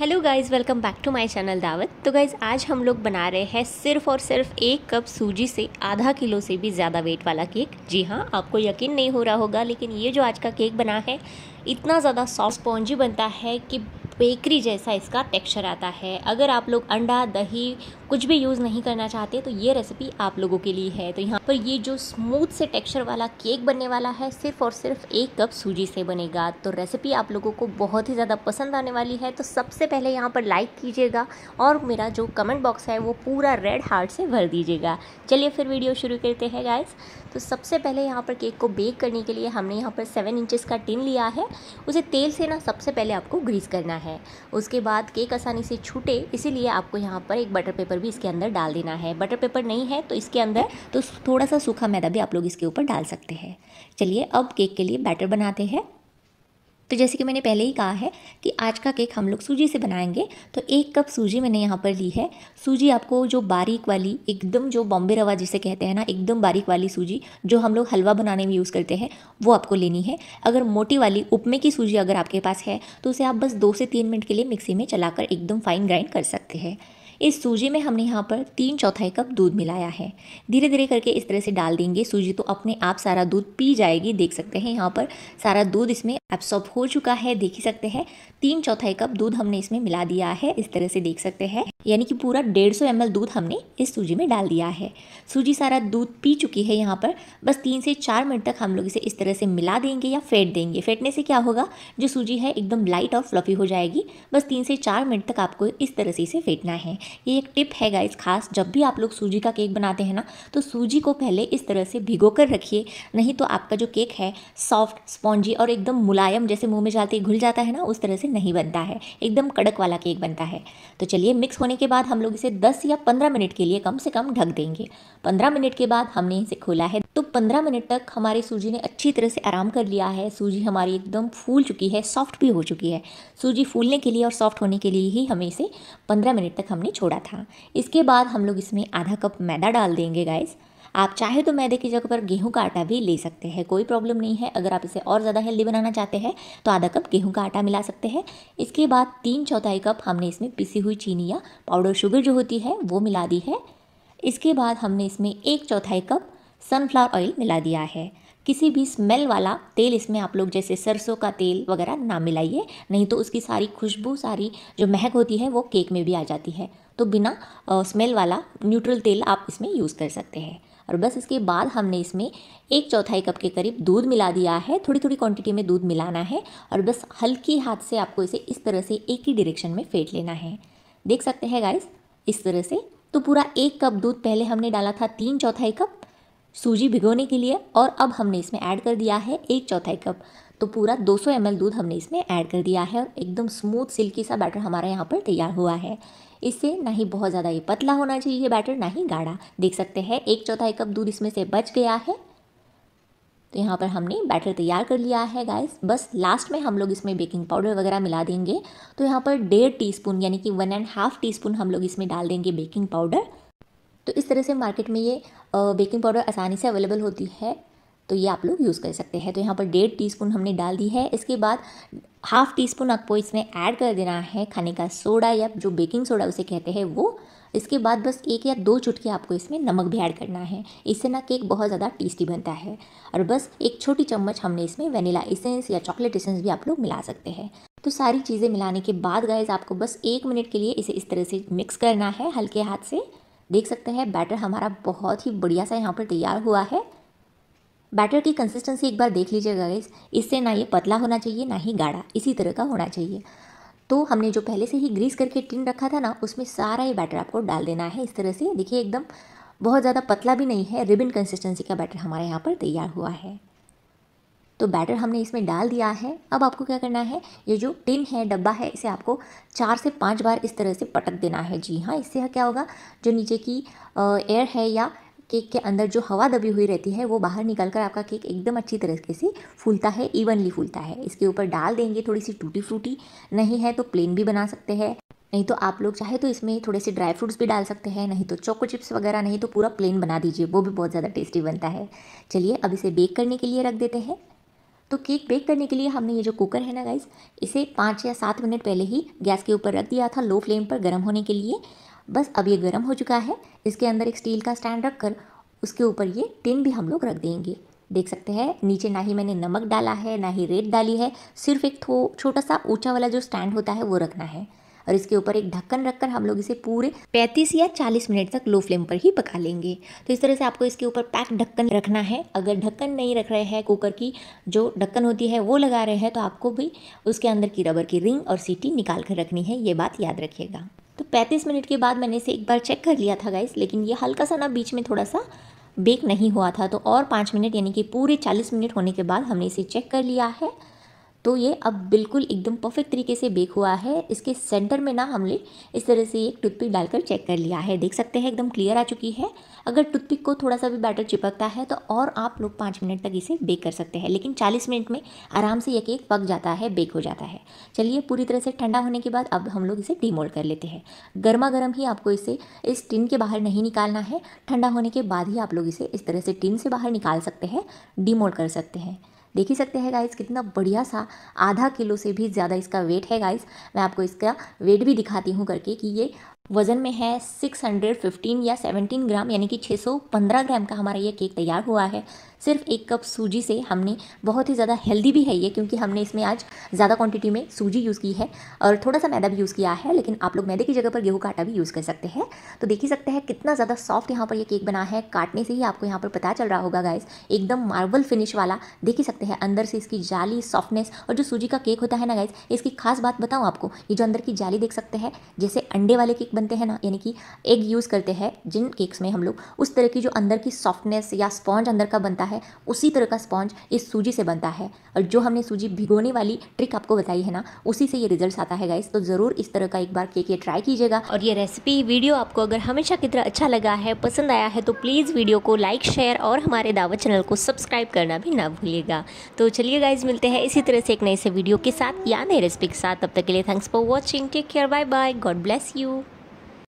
hello guys welcome back to my channel Dawat तो guys आज हम लोग बना रहे हैं सिर्फ और सिर्फ एक कप सूजी से आधा किलो से भी ज़्यादा वेट वाला केक जी हाँ आपको यकीन नहीं हो रहा होगा लेकिन ये जो आज का केक बना है इतना ज़्यादा सॉफ्ट स्पॉन्जी बनता है कि बेकरी जैसा इसका टेक्सचर आता है अगर आप लोग अंडा दही कुछ भी यूज़ नहीं करना चाहते तो ये रेसिपी आप लोगों के लिए है तो यहाँ पर ये जो स्मूथ से टेक्सचर वाला केक बनने वाला है सिर्फ और सिर्फ एक कप सूजी से बनेगा तो रेसिपी आप लोगों को बहुत ही ज़्यादा पसंद आने वाली है तो सबसे पहले यहाँ पर लाइक कीजिएगा और मेरा जो कमेंट बॉक्स है वो पूरा रेड हार्ट से भर दीजिएगा चलिए फिर वीडियो शुरू करते हैं गाइस तो सबसे पहले यहाँ पर केक को बेक करने के लिए हमने यहाँ पर सेवन इंचज़ का टिन लिया है उसे तेल से ना सबसे पहले आपको ग्रीस करना है है उसके बाद केक आसानी से छूटे इसीलिए आपको यहाँ पर एक बटर पेपर भी इसके अंदर डाल देना है बटर पेपर नहीं है तो इसके अंदर तो थोड़ा सा सूखा मैदा भी आप लोग इसके ऊपर डाल सकते हैं चलिए अब केक के लिए बैटर बनाते हैं तो जैसे कि मैंने पहले ही कहा है कि आज का केक हम लोग सूजी से बनाएंगे तो एक कप सूजी मैंने यहाँ पर ली है सूजी आपको जो बारीक वाली एकदम जो बॉम्बे रवा जिसे कहते हैं ना एकदम बारीक वाली सूजी जो हम लोग हलवा बनाने में यूज़ करते हैं वो आपको लेनी है अगर मोटी वाली उपमे की सूजी अगर आपके पास है तो उसे आप बस दो से तीन मिनट के लिए मिक्सी में चलाकर एकदम फाइन ग्राइंड कर सकते हैं इस सूजी में हमने यहाँ पर तीन चौथाई कप दूध मिलाया है धीरे धीरे करके इस तरह से डाल देंगे सूजी तो अपने आप सारा दूध पी जाएगी देख सकते हैं यहाँ पर सारा दूध इसमें एब्सॉर्ब हो चुका है देख ही सकते हैं तीन चौथाई कप दूध हमने इसमें मिला दिया है इस तरह से देख सकते हैं यानी कि पूरा डेढ़ सौ दूध हमने इस सूजी में डाल दिया है सूजी सारा दूध पी चुकी है यहाँ पर बस तीन से चार मिनट तक हम लोग इसे इस तरह से मिला देंगे या फेंट देंगे फेंटने से क्या होगा जो सूजी है एकदम लाइट और फ्लफी हो जाएगी बस तीन से चार मिनट तक आपको इस तरह से इसे फेंटना है ये एक टिप है गाइस खास जब भी आप लोग सूजी का केक बनाते हैं ना तो सूजी को पहले इस तरह से भिगो कर रखिए नहीं तो आपका जो केक है सॉफ्ट स्पॉन्जी और एकदम मुलायम जैसे मुँह में जाते घुल जाता है ना उस तरह से नहीं बनता है एकदम कड़क वाला केक बनता है तो चलिए मिक्स होने के बाद हम लोग इसे दस या पंद्रह मिनट के लिए कम से कम ढक देंगे पंद्रह मिनट के बाद हमने इसे खोला है तो 15 मिनट तक हमारी सूजी ने अच्छी तरह से आराम कर लिया है सूजी हमारी एकदम फूल चुकी है सॉफ्ट भी हो चुकी है सूजी फूलने के लिए और सॉफ्ट होने के लिए ही हमें इसे 15 मिनट तक हमने छोड़ा था इसके बाद हम लोग इसमें आधा कप मैदा डाल देंगे गाइस आप चाहे तो मैदे की जगह पर गेहूं का आटा भी ले सकते हैं कोई प्रॉब्लम नहीं है अगर आप इसे और ज़्यादा हेल्दी बनाना चाहते हैं तो आधा कप गेहूं का आटा मिला सकते हैं इसके बाद तीन चौथाई कप हमने इसमें पिसी हुई चीनी या पाउडर शुगर जो होती है वो मिला दी है इसके बाद हमने इसमें एक चौथाई कप सनफ्लावर ऑयल मिला दिया है किसी भी स्मेल वाला तेल इसमें आप लोग जैसे सरसों का तेल वगैरह ना मिलाइए नहीं तो उसकी सारी खुशबू सारी जो महक होती है वो केक में भी आ जाती है तो बिना स्मेल वाला न्यूट्रल तेल आप इसमें यूज़ कर सकते हैं और बस इसके बाद हमने इसमें एक चौथाई कप के करीब दूध मिला दिया है थोड़ी थोड़ी क्वांटिटी में दूध मिलाना है और बस हल्की हाथ से आपको इसे इस तरह से एक ही डिरेक्शन में फेंट लेना है देख सकते हैं गाइस इस तरह से तो पूरा एक कप दूध पहले हमने डाला था तीन चौथाई कप सूजी भिगोने के लिए और अब हमने इसमें ऐड कर दिया है एक चौथाई कप तो पूरा 200 एम दूध हमने इसमें ऐड कर दिया है और एकदम स्मूथ सिल्की सा बैटर हमारा यहाँ पर तैयार हुआ है इससे ना ही बहुत ज़्यादा ये पतला होना चाहिए बैटर ना ही गाढ़ा देख सकते हैं एक चौथाई कप दूध इसमें से बच गया है तो यहाँ पर हमने बैटर तैयार कर लिया है गाइस बस लास्ट में हम लोग इसमें बेकिंग पाउडर वगैरह मिला देंगे तो यहाँ पर डेढ़ टी यानी कि वन एंड हाफ टी हम लोग इसमें डाल देंगे बेकिंग पाउडर तो इस तरह से मार्केट में ये बेकिंग पाउडर आसानी से अवेलेबल होती है तो ये आप लोग यूज़ कर सकते हैं तो यहाँ पर डेढ़ टीस्पून हमने डाल दी है इसके बाद हाफ़ टी स्पून आपको इसमें ऐड कर देना है खाने का सोडा या जो बेकिंग सोडा उसे कहते हैं वो इसके बाद बस एक या दो चुटकी आपको इसमें नमक भी ऐड करना है इससे ना केक बहुत ज़्यादा टेस्टी बनता है और बस एक छोटी चम्मच हमने इसमें वनीला इसेंस या चॉकलेट इसेंस भी आप लोग मिला सकते हैं तो सारी चीज़ें मिलाने के बाद गैस आपको बस एक मिनट के लिए इसे इस तरह से मिक्स करना है हल्के हाथ से देख सकते हैं बैटर हमारा बहुत ही बढ़िया सा यहाँ पर तैयार हुआ है बैटर की कंसिस्टेंसी एक बार देख लीजिएगा गाइस इससे ना ये पतला होना चाहिए ना ही गाढ़ा इसी तरह का होना चाहिए तो हमने जो पहले से ही ग्रीस करके टिन रखा था ना उसमें सारा ये बैटर आपको डाल देना है इस तरह से देखिए एकदम बहुत ज़्यादा पतला भी नहीं है रिबिन कंसिस्टेंसी का बैटर हमारे यहाँ पर तैयार हुआ है तो बैटर हमने इसमें डाल दिया है अब आपको क्या करना है ये जो टिन है डब्बा है इसे आपको चार से पाँच बार इस तरह से पटक देना है जी हाँ इससे क्या होगा जो नीचे की एयर है या केक के अंदर जो हवा दबी हुई रहती है वो बाहर निकल कर आपका केक एकदम अच्छी तरीके से फूलता है इवनली फूलता है इसके ऊपर डाल देंगे थोड़ी सी टूटी फ्रूटी नहीं है तो प्लेन भी बना सकते हैं नहीं तो आप लोग चाहे तो इसमें थोड़े से ड्राई फ्रूट्स भी डाल सकते हैं नहीं तो चोको चिप्स वगैरह नहीं तो पूरा प्लेन बना दीजिए वो भी बहुत ज़्यादा टेस्टी बनता है चलिए अब इसे बेक करने के लिए रख देते हैं तो केक बेक करने के लिए हमने ये जो कुकर है ना गाइस इसे पाँच या सात मिनट पहले ही गैस के ऊपर रख दिया था लो फ्लेम पर गर्म होने के लिए बस अब ये गर्म हो चुका है इसके अंदर एक स्टील का स्टैंड रख कर उसके ऊपर ये टिन भी हम लोग रख देंगे देख सकते हैं नीचे ना ही मैंने नमक डाला है ना ही रेत डाली है सिर्फ एक थो छोटा सा ऊँचा वाला जो स्टैंड होता है वो रखना है और इसके ऊपर एक ढक्कन रखकर हम लोग इसे पूरे 35 या 40 मिनट तक लो फ्लेम पर ही पका लेंगे तो इस तरह से आपको इसके ऊपर पैक ढक्कन रखना है अगर ढक्कन नहीं रख रहे हैं कुकर की जो ढक्कन होती है वो लगा रहे हैं तो आपको भी उसके अंदर की रबर की रिंग और सीटी निकाल कर रखनी है ये बात याद रखिएगा तो पैंतीस मिनट के बाद मैंने इसे एक बार चेक कर लिया था गाइस लेकिन ये हल्का सा ना बीच में थोड़ा सा बेक नहीं हुआ था तो और पाँच मिनट यानी कि पूरे चालीस मिनट होने के बाद हमने इसे चेक कर लिया है तो ये अब बिल्कुल एकदम परफेक्ट तरीके से बेक हुआ है इसके सेंटर में ना हमने इस तरह से एक टूथपिक डालकर चेक कर लिया है देख सकते हैं एकदम क्लियर आ चुकी है अगर टूथपिक को थोड़ा सा भी बैटर चिपकता है तो और आप लोग पाँच मिनट तक इसे बेक कर सकते हैं लेकिन चालीस मिनट में आराम से यह केक पक जाता है बेक हो जाता है चलिए पूरी तरह से ठंडा होने के बाद अब हम लोग इसे डीमोल्ड कर लेते हैं गर्मा गर्म ही आपको इसे इस टिन के बाहर नहीं निकालना है ठंडा होने के बाद ही आप लोग इसे इस तरह से टिन से बाहर निकाल सकते हैं डिमोल्ड कर सकते हैं देख ही सकते हैं गाइस कितना बढ़िया सा आधा किलो से भी ज़्यादा इसका वेट है गाइस मैं आपको इसका वेट भी दिखाती हूँ करके कि ये वज़न में है 615 या 17 ग्राम यानी कि 615 ग्राम का हमारा ये केक तैयार हुआ है सिर्फ एक कप सूजी से हमने बहुत ही ज़्यादा हेल्दी भी है ये क्योंकि हमने इसमें आज ज़्यादा क्वांटिटी में सूजी यूज़ की है और थोड़ा सा मैदा भी यूज़ किया है लेकिन आप लोग मैदे की जगह पर गेहूँ का आटा भी यूज़ कर सकते हैं तो देख ही सकते हैं कितना ज़्यादा सॉफ्ट यहाँ पर ये केक बना है काटने से ही आपको यहाँ पर पता चल रहा होगा गाइस एकदम मार्बल फिनिश वाला देख ही सकते हैं अंदर से इसकी जाली सॉफ्टनेस और जो सूजी का केक होता है ना गाइस इसकी खास बात बताऊँ आपको ये जो अंदर की जाली देख सकते हैं जैसे अंडे वाले केक बनते हैं ना यानी कि एग यूज़ करते हैं जिन केक्स में हम लोग उस तरह की जो अंदर की सॉफ्टनेस या स्पॉन्ज अंदर का बनता है है उसी तरह का स्पॉन्ज इस सूजी से बनता है और जो हमने सूजी भिगोने वाली ट्रिक आपको बताई है ना उसी से ये रिजल्ट आता है गाइस तो ज़रूर इस तरह का एक बार केक ये ट्राई कीजिएगा और ये रेसिपी वीडियो आपको अगर हमेशा की तरह अच्छा लगा है पसंद आया है तो प्लीज़ वीडियो को लाइक शेयर और हमारे दावत चैनल को सब्सक्राइब करना भी ना भूलिएगा तो चलिए गाइज मिलते हैं इसी तरह से एक नए से वीडियो के साथ या नई रेसिपी के साथ तब तक के लिए thanks for watching take care bye bye God bless you